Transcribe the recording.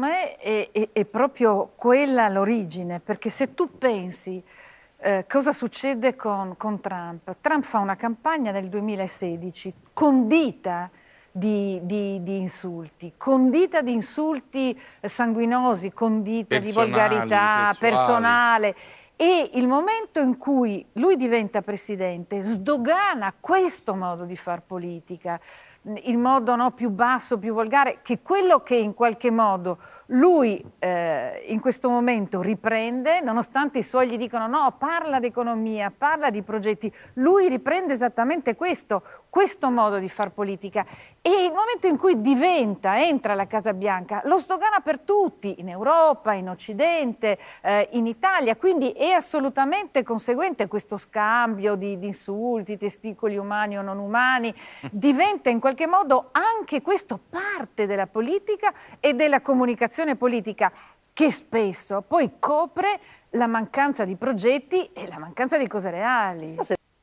me è, è, è proprio quella l'origine, perché se tu pensi eh, cosa succede con, con, Trump, Trump fa una campagna nel 2016 condita di, di, di, insulti, condita di insulti eh, sanguinosi, condita personali, di volgarità, sessuali. personale. E il momento in cui lui diventa presidente sdogana questo modo di far politica, il modo no, più basso, più volgare, che quello che in qualche modo lui eh, in questo momento riprende, nonostante i suoi gli dicono no, parla di economia, parla di progetti, lui riprende esattamente questo, questo modo di far politica. E il momento in cui diventa, entra la Casa Bianca, lo sdogana per tutti, in Europa, in Occidente, eh, in Italia, quindi è assolutamente conseguente questo scambio di, di insulti, testicoli umani o non umani, diventa in qualche modo anche questo parte della politica e della comunicazione situazione politica che spesso poi copre la mancanza di progetti e la mancanza di cose reali.